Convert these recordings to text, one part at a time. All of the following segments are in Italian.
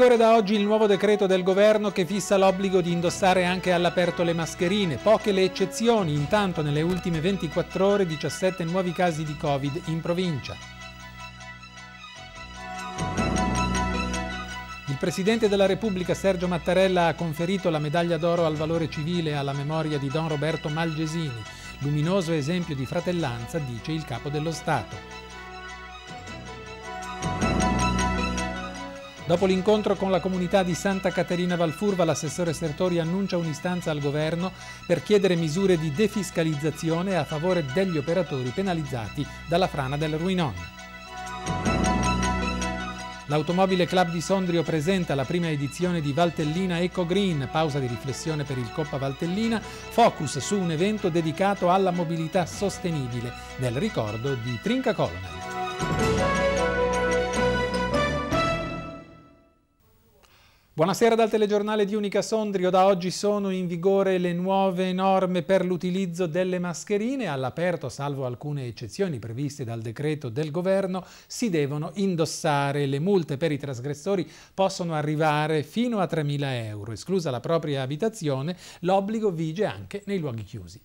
vigore da oggi il nuovo decreto del governo che fissa l'obbligo di indossare anche all'aperto le mascherine, poche le eccezioni, intanto nelle ultime 24 ore 17 nuovi casi di Covid in provincia. Il Presidente della Repubblica Sergio Mattarella ha conferito la medaglia d'oro al valore civile alla memoria di Don Roberto Malgesini, luminoso esempio di fratellanza, dice il Capo dello Stato. Dopo l'incontro con la comunità di Santa Caterina Valfurva, l'assessore Sertori annuncia un'istanza al governo per chiedere misure di defiscalizzazione a favore degli operatori penalizzati dalla frana del Ruinon. L'Automobile Club di Sondrio presenta la prima edizione di Valtellina Eco Green, pausa di riflessione per il Coppa Valtellina, focus su un evento dedicato alla mobilità sostenibile, nel ricordo di Trinca Colonel. Buonasera dal telegiornale di Unica Sondrio. Da oggi sono in vigore le nuove norme per l'utilizzo delle mascherine. All'aperto, salvo alcune eccezioni previste dal decreto del governo, si devono indossare. Le multe per i trasgressori possono arrivare fino a 3.000 euro. Esclusa la propria abitazione, l'obbligo vige anche nei luoghi chiusi.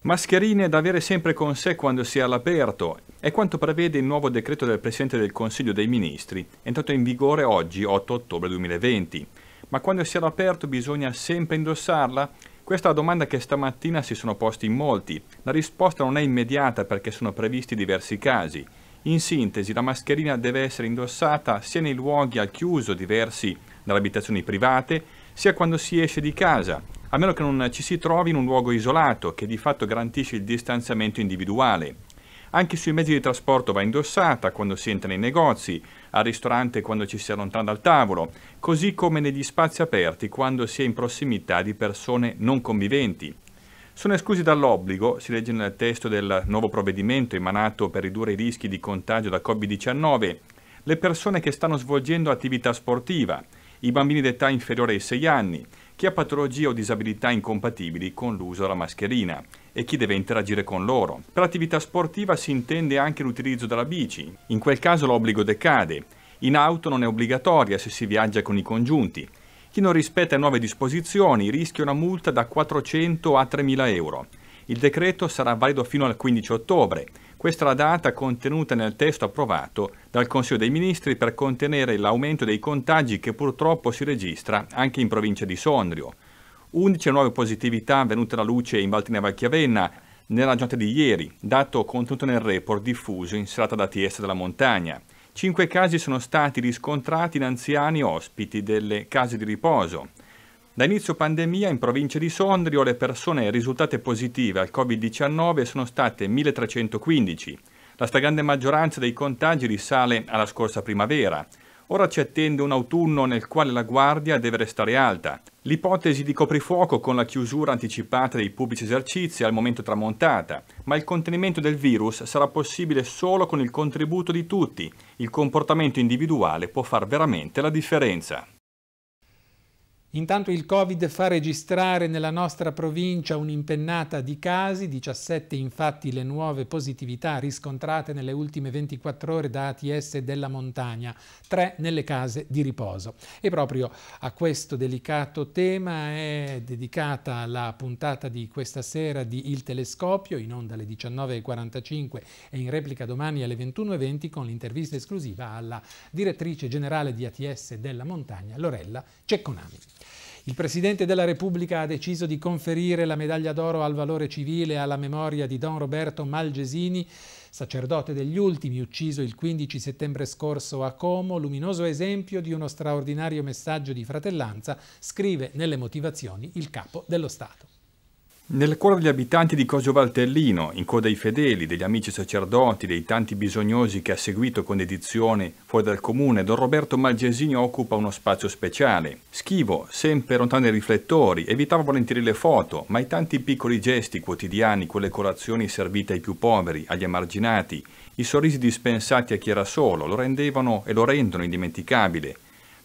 Mascherine da avere sempre con sé quando si è all'aperto è quanto prevede il nuovo decreto del Presidente del Consiglio dei Ministri, entrato in vigore oggi 8 ottobre 2020 ma quando si è all'aperto bisogna sempre indossarla? Questa è la domanda che stamattina si sono posti in molti. La risposta non è immediata perché sono previsti diversi casi. In sintesi, la mascherina deve essere indossata sia nei luoghi al chiuso diversi dalle abitazioni private, sia quando si esce di casa, a meno che non ci si trovi in un luogo isolato che di fatto garantisce il distanziamento individuale. Anche sui mezzi di trasporto va indossata quando si entra nei negozi, al ristorante quando ci si allontana dal tavolo, così come negli spazi aperti quando si è in prossimità di persone non conviventi. Sono esclusi dall'obbligo, si legge nel testo del nuovo provvedimento emanato per ridurre i rischi di contagio da Covid-19, le persone che stanno svolgendo attività sportiva, i bambini d'età inferiore ai 6 anni, chi ha patologie o disabilità incompatibili con l'uso della mascherina e chi deve interagire con loro. Per attività sportiva si intende anche l'utilizzo della bici. In quel caso l'obbligo decade. In auto non è obbligatoria se si viaggia con i congiunti. Chi non rispetta le nuove disposizioni rischia una multa da 400 a 3.000 euro. Il decreto sarà valido fino al 15 ottobre. Questa è la data contenuta nel testo approvato dal Consiglio dei Ministri per contenere l'aumento dei contagi che purtroppo si registra anche in provincia di Sondrio. 11 nuove positività venute alla luce in Valtineva e Chiavenna nella giornata di ieri, dato contenuto nel report diffuso in serata da TS della montagna. Cinque casi sono stati riscontrati in anziani ospiti delle case di riposo. Da inizio pandemia in provincia di Sondrio le persone risultate positive al Covid-19 sono state 1315. La stragrande maggioranza dei contagi risale alla scorsa primavera. Ora ci attende un autunno nel quale la guardia deve restare alta. L'ipotesi di coprifuoco con la chiusura anticipata dei pubblici esercizi è al momento tramontata, ma il contenimento del virus sarà possibile solo con il contributo di tutti. Il comportamento individuale può far veramente la differenza. Intanto il Covid fa registrare nella nostra provincia un'impennata di casi, 17 infatti le nuove positività riscontrate nelle ultime 24 ore da ATS della montagna, 3 nelle case di riposo. E proprio a questo delicato tema è dedicata la puntata di questa sera di Il Telescopio, in onda alle 19.45 e in replica domani alle 21.20 con l'intervista esclusiva alla direttrice generale di ATS della montagna, Lorella Cecconami. Il Presidente della Repubblica ha deciso di conferire la medaglia d'oro al valore civile alla memoria di Don Roberto Malgesini, sacerdote degli ultimi ucciso il 15 settembre scorso a Como, luminoso esempio di uno straordinario messaggio di fratellanza, scrive nelle motivazioni il Capo dello Stato. Nel cuore degli abitanti di Cosio Valtellino, in coda ai fedeli, degli amici sacerdoti, dei tanti bisognosi che ha seguito con dedizione fuori dal comune, Don Roberto Malgesini occupa uno spazio speciale. Schivo, sempre lontano dai riflettori, evitava volentieri le foto, ma i tanti piccoli gesti quotidiani, quelle colazioni servite ai più poveri, agli emarginati, i sorrisi dispensati a chi era solo, lo rendevano e lo rendono indimenticabile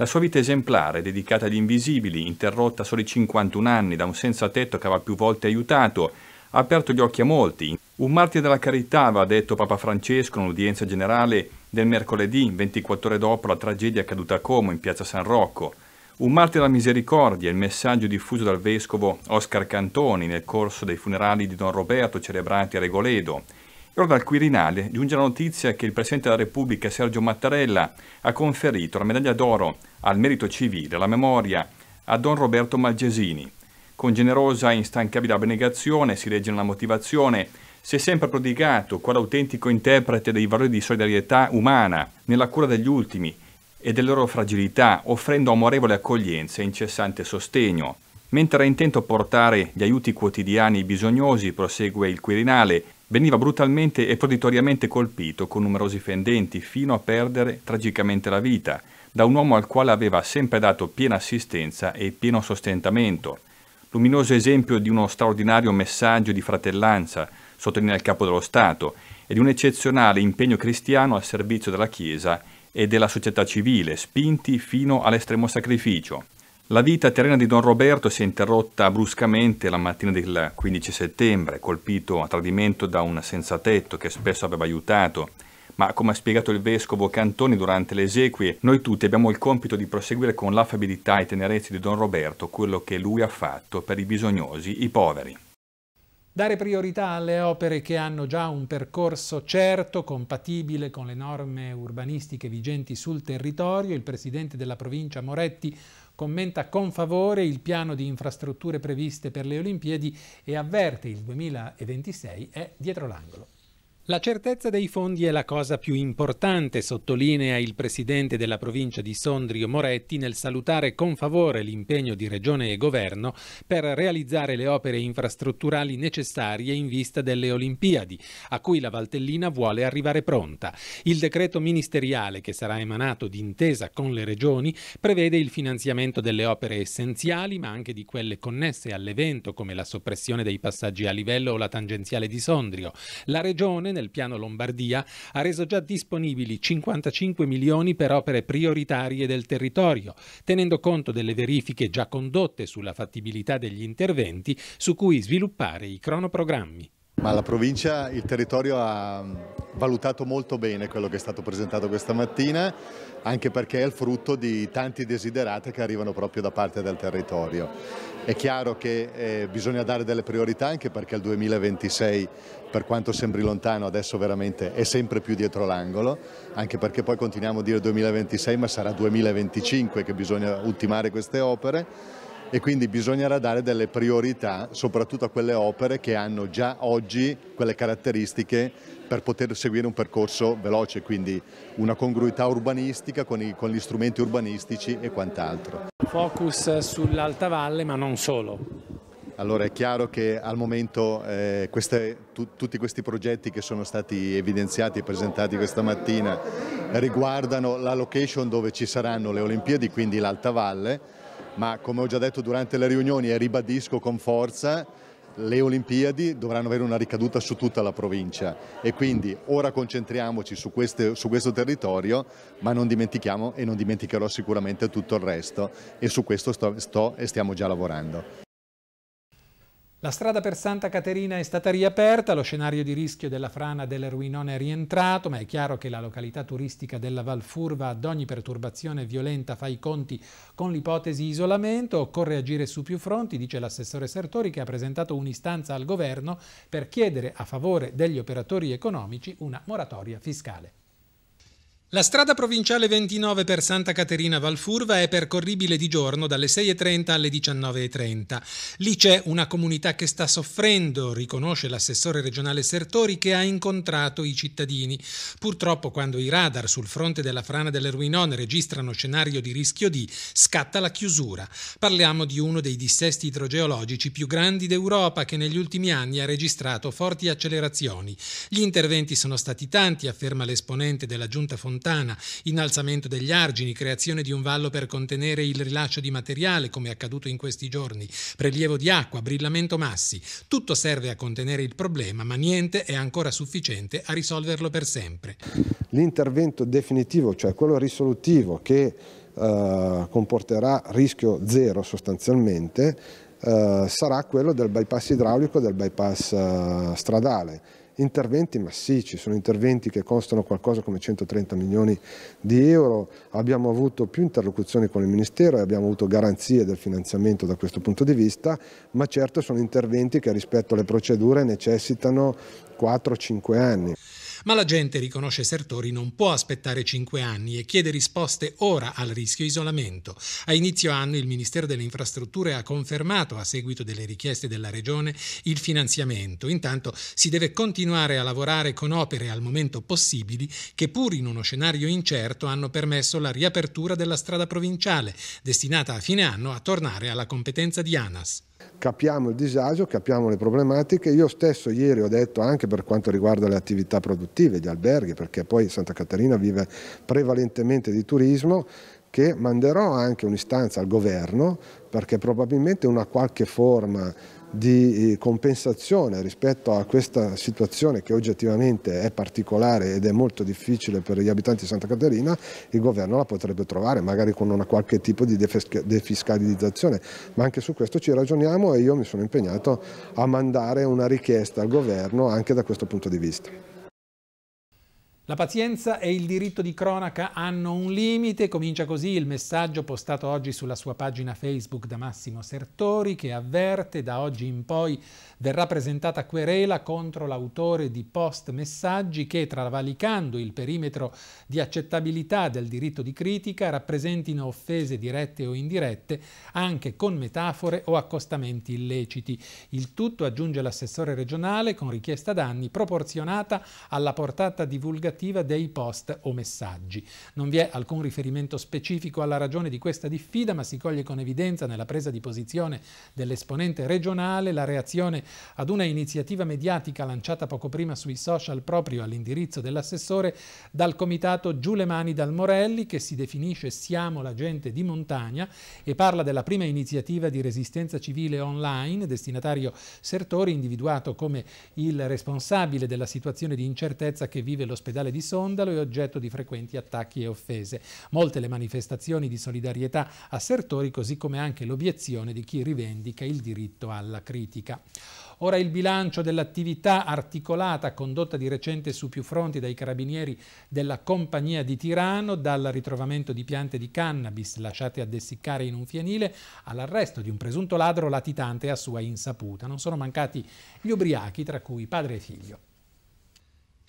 la sua vita esemplare, dedicata agli invisibili, interrotta a soli 51 anni da un senza tetto che aveva più volte aiutato, ha aperto gli occhi a molti. Un martire della carità, aveva detto Papa Francesco in un'udienza generale del mercoledì, 24 ore dopo la tragedia accaduta a Como, in piazza San Rocco. Un martire della misericordia, il messaggio diffuso dal vescovo Oscar Cantoni nel corso dei funerali di Don Roberto celebrati a Regoledo. Allora dal Quirinale giunge la notizia che il Presidente della Repubblica Sergio Mattarella ha conferito la medaglia d'oro al merito civile, alla memoria, a Don Roberto Malgesini. Con generosa e instancabile abnegazione, si legge nella motivazione, si è sempre prodigato quale autentico interprete dei valori di solidarietà umana nella cura degli ultimi e delle loro fragilità, offrendo amorevole accoglienza e incessante sostegno. Mentre è intento a portare gli aiuti quotidiani ai bisognosi, prosegue il Quirinale, veniva brutalmente e proditoriamente colpito con numerosi fendenti fino a perdere tragicamente la vita da un uomo al quale aveva sempre dato piena assistenza e pieno sostentamento. Luminoso esempio di uno straordinario messaggio di fratellanza, sottolinea il capo dello Stato, e di un eccezionale impegno cristiano al servizio della Chiesa e della società civile, spinti fino all'estremo sacrificio. La vita terrena di Don Roberto si è interrotta bruscamente la mattina del 15 settembre, colpito a tradimento da un senza tetto che spesso aveva aiutato. Ma come ha spiegato il vescovo Cantoni durante le esequie, noi tutti abbiamo il compito di proseguire con l'affabilità e tenerezza di Don Roberto quello che lui ha fatto per i bisognosi, i poveri. Dare priorità alle opere che hanno già un percorso certo, compatibile con le norme urbanistiche vigenti sul territorio, il presidente della provincia Moretti Commenta con favore il piano di infrastrutture previste per le Olimpiadi e avverte il 2026 è dietro l'angolo. La certezza dei fondi è la cosa più importante, sottolinea il presidente della provincia di Sondrio Moretti nel salutare con favore l'impegno di regione e governo per realizzare le opere infrastrutturali necessarie in vista delle Olimpiadi, a cui la Valtellina vuole arrivare pronta. Il decreto ministeriale che sarà emanato d'intesa con le regioni prevede il finanziamento delle opere essenziali, ma anche di quelle connesse all'evento come la soppressione dei passaggi a livello o la tangenziale di Sondrio. La regione nel piano Lombardia ha reso già disponibili 55 milioni per opere prioritarie del territorio, tenendo conto delle verifiche già condotte sulla fattibilità degli interventi su cui sviluppare i cronoprogrammi. Ma la provincia, il territorio ha mm, valutato molto bene quello che è stato presentato questa mattina, anche perché è il frutto di tanti desiderati che arrivano proprio da parte del territorio. È chiaro che eh, bisogna dare delle priorità anche perché il 2026, per quanto sembri lontano, adesso veramente è sempre più dietro l'angolo, anche perché poi continuiamo a dire 2026, ma sarà 2025 che bisogna ultimare queste opere e quindi bisognerà dare delle priorità soprattutto a quelle opere che hanno già oggi quelle caratteristiche per poter seguire un percorso veloce, quindi una congruità urbanistica con, i, con gli strumenti urbanistici e quant'altro. Focus sull'alta valle ma non solo. Allora è chiaro che al momento eh, queste, tu, tutti questi progetti che sono stati evidenziati e presentati questa mattina riguardano la location dove ci saranno le Olimpiadi, quindi l'Alta Valle, ma come ho già detto durante le riunioni e ribadisco con forza, le Olimpiadi dovranno avere una ricaduta su tutta la provincia e quindi ora concentriamoci su, queste, su, questo territorio ma non dimentichiamo e non dimenticherò sicuramente tutto il resto e su questo sto, sto e stiamo già lavorando. La strada per Santa Caterina è stata riaperta, lo scenario di rischio della frana del Ruinone è rientrato, ma è chiaro che la località turistica della Valfurva ad ogni perturbazione violenta fa i conti con l'ipotesi isolamento, occorre agire su più fronti, dice l'assessore Sertori che ha presentato un'istanza al governo per chiedere a favore degli operatori economici una moratoria fiscale. La strada provinciale 29 per Santa Caterina Valfurva è percorribile di giorno dalle 6.30 alle 19.30. Lì c'è una comunità che sta soffrendo, riconosce l'assessore regionale Sertori che ha incontrato i cittadini. Purtroppo quando i radar sul fronte della frana dell'Erwinon registrano scenario di rischio D, scatta la chiusura. Parliamo di uno dei dissesti idrogeologici più grandi d'Europa che negli ultimi anni ha registrato forti accelerazioni. Gli interventi sono stati tanti, afferma l'esponente della giunta fondamentale montana, innalzamento degli argini, creazione di un vallo per contenere il rilascio di materiale, come è accaduto in questi giorni, prelievo di acqua, brillamento massi. Tutto serve a contenere il problema, ma niente è ancora sufficiente a risolverlo per sempre. L'intervento definitivo, cioè quello risolutivo che eh, comporterà rischio zero sostanzialmente, eh, sarà quello del bypass idraulico, del bypass eh, stradale interventi massicci, sono interventi che costano qualcosa come 130 milioni di euro, abbiamo avuto più interlocuzioni con il Ministero e abbiamo avuto garanzie del finanziamento da questo punto di vista, ma certo sono interventi che rispetto alle procedure necessitano 4-5 anni. Ma la gente, riconosce Sertori, non può aspettare cinque anni e chiede risposte ora al rischio isolamento. A inizio anno il Ministero delle Infrastrutture ha confermato, a seguito delle richieste della Regione, il finanziamento. Intanto si deve continuare a lavorare con opere al momento possibili che pur in uno scenario incerto hanno permesso la riapertura della strada provinciale, destinata a fine anno a tornare alla competenza di ANAS capiamo il disagio, capiamo le problematiche. Io stesso ieri ho detto anche per quanto riguarda le attività produttive, gli alberghi, perché poi Santa Caterina vive prevalentemente di turismo, che manderò anche un'istanza al governo perché probabilmente una qualche forma di eh, compensazione rispetto a questa situazione che oggettivamente è particolare ed è molto difficile per gli abitanti di Santa Caterina, il governo la potrebbe trovare, magari con una qualche tipo di defiscalizzazione, ma anche su questo ci ragioniamo e io mi sono impegnato a mandare una richiesta al governo anche da questo punto di vista. La pazienza e il diritto di cronaca hanno un limite, comincia così il messaggio postato oggi sulla sua pagina Facebook da Massimo Sertori che avverte da oggi in poi verrà presentata querela contro l'autore di post messaggi che travalicando il perimetro di accettabilità del diritto di critica rappresentino offese dirette o indirette anche con metafore o accostamenti illeciti. Il tutto aggiunge l'assessore regionale con richiesta danni proporzionata alla portata divulgativa negativa dei post o messaggi. Non vi è alcun riferimento specifico alla ragione di questa diffida, ma si coglie con evidenza nella presa di posizione dell'esponente regionale la reazione ad una iniziativa mediatica lanciata poco prima sui social proprio all'indirizzo dell'assessore dal comitato Giù le mani dal Morelli che si definisce Siamo la gente di montagna e parla della prima iniziativa di resistenza civile online, destinatario Sertori individuato come il responsabile della situazione di incertezza che vive l'ospedale Provinciale di Sondalo e oggetto di frequenti attacchi e offese. Molte le manifestazioni di solidarietà a Sertori, così come anche l'obiezione di chi rivendica il diritto alla critica. Ora il bilancio dell'attività articolata condotta di recente su più fronti dai carabinieri della compagnia di Tirano, dal ritrovamento di piante di cannabis lasciate a dessiccare in un fienile all'arresto di un presunto ladro latitante a sua insaputa. Non sono mancati gli ubriachi, tra cui padre e figlio.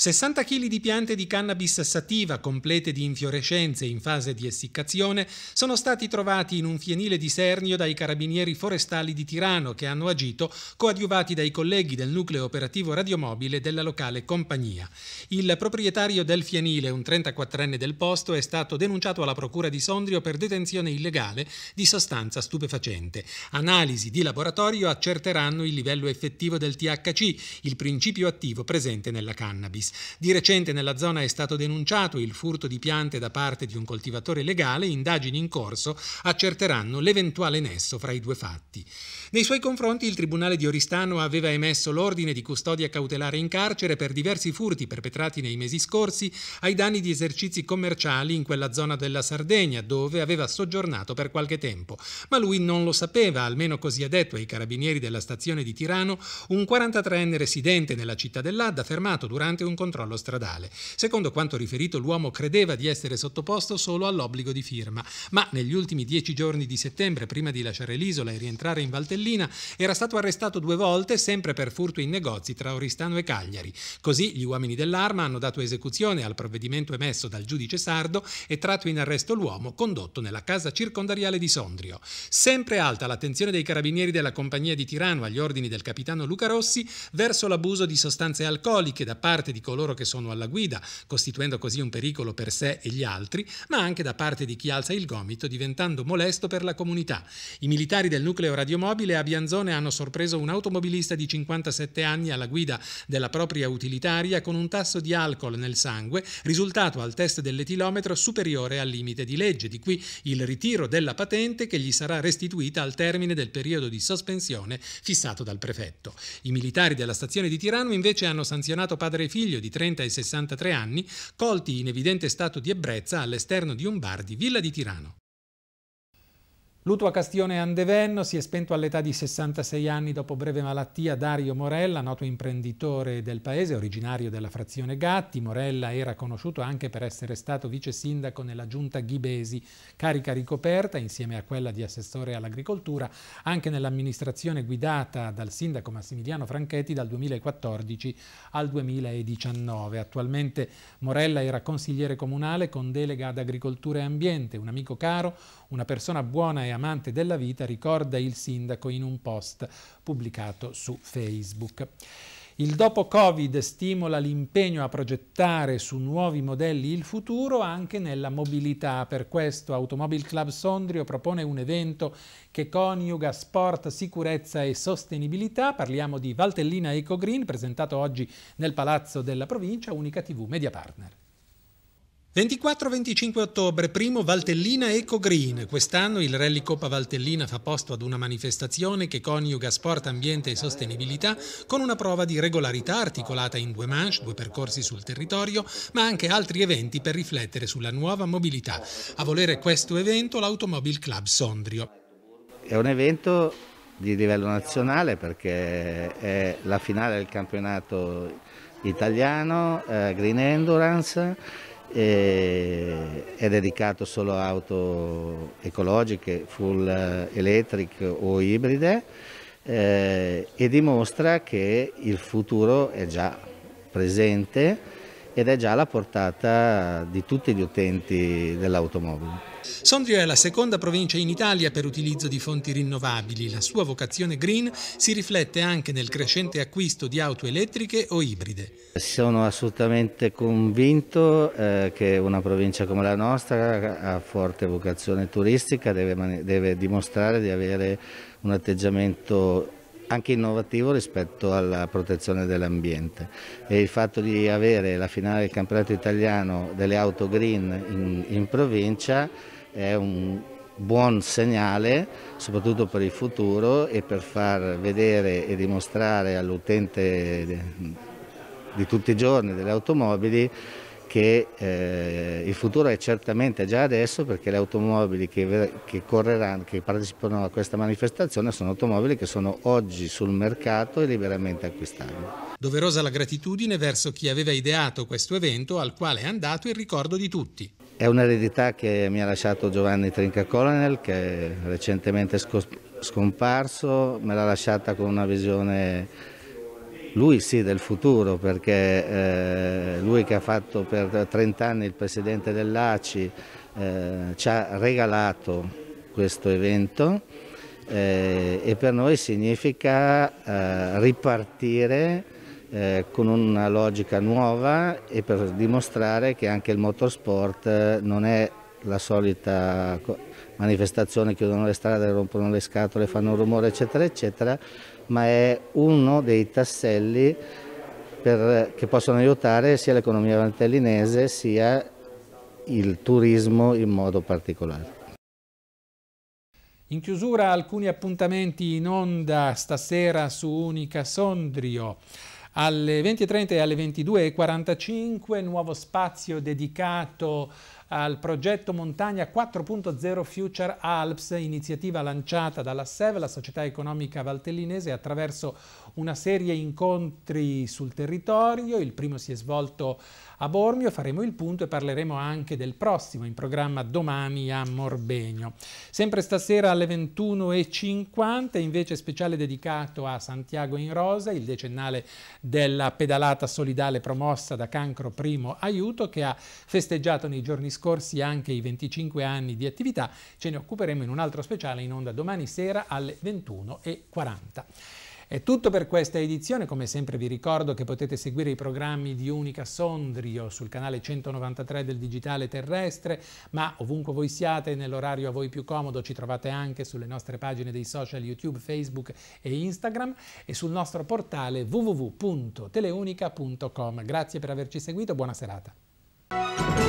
60 kg di piante di cannabis sativa complete di infiorescenze in fase di essiccazione sono stati trovati in un fienile di Sernio dai carabinieri forestali di Tirano che hanno agito coadiuvati dai colleghi del nucleo operativo radiomobile della locale compagnia. Il proprietario del fienile, un 34enne del posto, è stato denunciato alla procura di Sondrio per detenzione illegale di sostanza stupefacente. Analisi di laboratorio accerteranno il livello effettivo del THC, il principio attivo presente nella cannabis cannabis. Di recente nella zona è stato denunciato il furto di piante da parte di un coltivatore legale, indagini in corso accerteranno l'eventuale nesso fra i due fatti. Nei suoi confronti il Tribunale di Oristano aveva emesso l'ordine di custodia cautelare in carcere per diversi furti perpetrati nei mesi scorsi ai danni di esercizi commerciali in quella zona della Sardegna dove aveva soggiornato per qualche tempo. Ma lui non lo sapeva, almeno così ha detto ai carabinieri della stazione di Tirano, un 43enne residente nella città dell'Adda fermato durante un controllo stradale. Secondo quanto riferito l'uomo credeva di essere sottoposto solo all'obbligo di firma, ma negli ultimi dieci giorni di settembre, prima di lasciare l'isola e rientrare in Valtellina, Castellina, era stato arrestato due volte, sempre per furto in negozi tra Oristano e Cagliari. Così gli uomini dell'arma hanno dato esecuzione al provvedimento emesso dal giudice sardo e tratto in arresto l'uomo condotto nella casa circondariale di Sondrio. Sempre alta l'attenzione dei carabinieri della compagnia di Tirano agli ordini del capitano Luca Rossi verso l'abuso di sostanze alcoliche da parte di coloro che sono alla guida, costituendo così un pericolo per sé e gli altri, ma anche da parte di chi alza il gomito diventando molesto per la comunità. I militari del nucleo radiomobile automobile a Bianzone hanno sorpreso un automobilista di 57 anni alla guida della propria utilitaria con un tasso di alcol nel sangue risultato al test dell'etilometro superiore al limite di legge, di qui il ritiro della patente che gli sarà restituita al termine del periodo di sospensione fissato dal prefetto. I militari della stazione di Tirano invece hanno sanzionato padre e figlio di 30 e 63 anni, colti in evidente stato di ebbrezza all'esterno di un bar di Villa di Tirano. Lutua Castione Andevenno si è spento all'età di 66 anni dopo breve malattia Dario Morella, noto imprenditore del paese, originario della frazione Gatti. Morella era conosciuto anche per essere stato vice sindaco nella giunta Ghibesi, carica ricoperta insieme a quella di assessore all'agricoltura, anche nell'amministrazione guidata dal sindaco Massimiliano Franchetti dal 2014 al 2019. Attualmente Morella era consigliere comunale con delega ad agricoltura e ambiente, un amico caro, una persona buona e amabile amante della vita, ricorda il sindaco in un post pubblicato su Facebook. Il dopo Covid stimola l'impegno a progettare su nuovi modelli il futuro anche nella mobilità. Per questo Automobile Club Sondrio propone un evento che coniuga sport, sicurezza e sostenibilità. Parliamo di Valtellina Eco Green, presentato oggi nel Palazzo della Provincia, Unica TV Media Partner. 24-25 ottobre, primo Valtellina Eco Green. Quest'anno il Rally Coppa Valtellina fa posto ad una manifestazione che coniuga sport, ambiente e sostenibilità con una prova di regolarità articolata in due manche, due percorsi sul territorio, ma anche altri eventi per riflettere sulla nuova mobilità. A volere questo evento l'Automobile Club Sondrio. È un evento di livello nazionale perché è la finale del campionato italiano eh, Green Endurance è dedicato solo a auto ecologiche, full eh, electric o ibride eh, e dimostra che il futuro è già presente ed è già alla portata di tutti gli utenti dell'automobile. Sondrio è la seconda provincia in Italia per utilizzo di fonti rinnovabili. La sua vocazione green si riflette anche nel crescente acquisto di auto elettriche o ibride. Sono assolutamente convinto eh, che una provincia come la nostra, ha forte vocazione turistica, deve dimostrare di avere un atteggiamento anche innovativo rispetto alla protezione dell'ambiente e il fatto di avere la finale del campionato italiano delle auto green in, in provincia è un buon segnale soprattutto per il futuro e per far vedere e dimostrare all'utente di tutti i giorni delle automobili che eh, il futuro è certamente già adesso perché le automobili che, che, correranno, che partecipano a questa manifestazione sono automobili che sono oggi sul mercato e liberamente acquistabili. Doverosa la gratitudine verso chi aveva ideato questo evento al quale è andato il ricordo di tutti. È un'eredità che mi ha lasciato Giovanni Trinca Colonel che è recentemente scomparso, me l'ha lasciata con una visione lui sì del futuro perché eh, lui che ha fatto per 30 anni il presidente dell'ACI eh, ci ha regalato questo evento eh, e per noi significa eh, ripartire eh, con una logica nuova e per dimostrare che anche il motorsport eh, non è la solita manifestazione, chiudono le strade, rompono le scatole, fanno rumore eccetera eccetera, ma è uno dei tasselli per, che possono aiutare sia l'economia valtellinese sia il turismo in modo particolare. In chiusura alcuni appuntamenti in onda stasera su Unica Sondrio. Alle 20.30 e alle 22.45 nuovo spazio dedicato al progetto Montagna 4.0 Future Alps, iniziativa lanciata dalla SEV, la Società Economica Valtellinese, attraverso una serie di incontri sul territorio. Il primo si è svolto a Bormio, faremo il punto e parleremo anche del prossimo in programma domani a Morbegno. Sempre stasera alle 21.50 invece speciale dedicato a Santiago in Rosa, il decennale della pedalata solidale promossa da Cancro Primo Aiuto che ha festeggiato nei giorni scorsi scorsi anche i 25 anni di attività, ce ne occuperemo in un altro speciale in onda domani sera alle 21.40. È tutto per questa edizione, come sempre vi ricordo che potete seguire i programmi di Unica Sondrio sul canale 193 del Digitale Terrestre, ma ovunque voi siate, nell'orario a voi più comodo, ci trovate anche sulle nostre pagine dei social YouTube, Facebook e Instagram e sul nostro portale www.teleunica.com. Grazie per averci seguito, buona serata.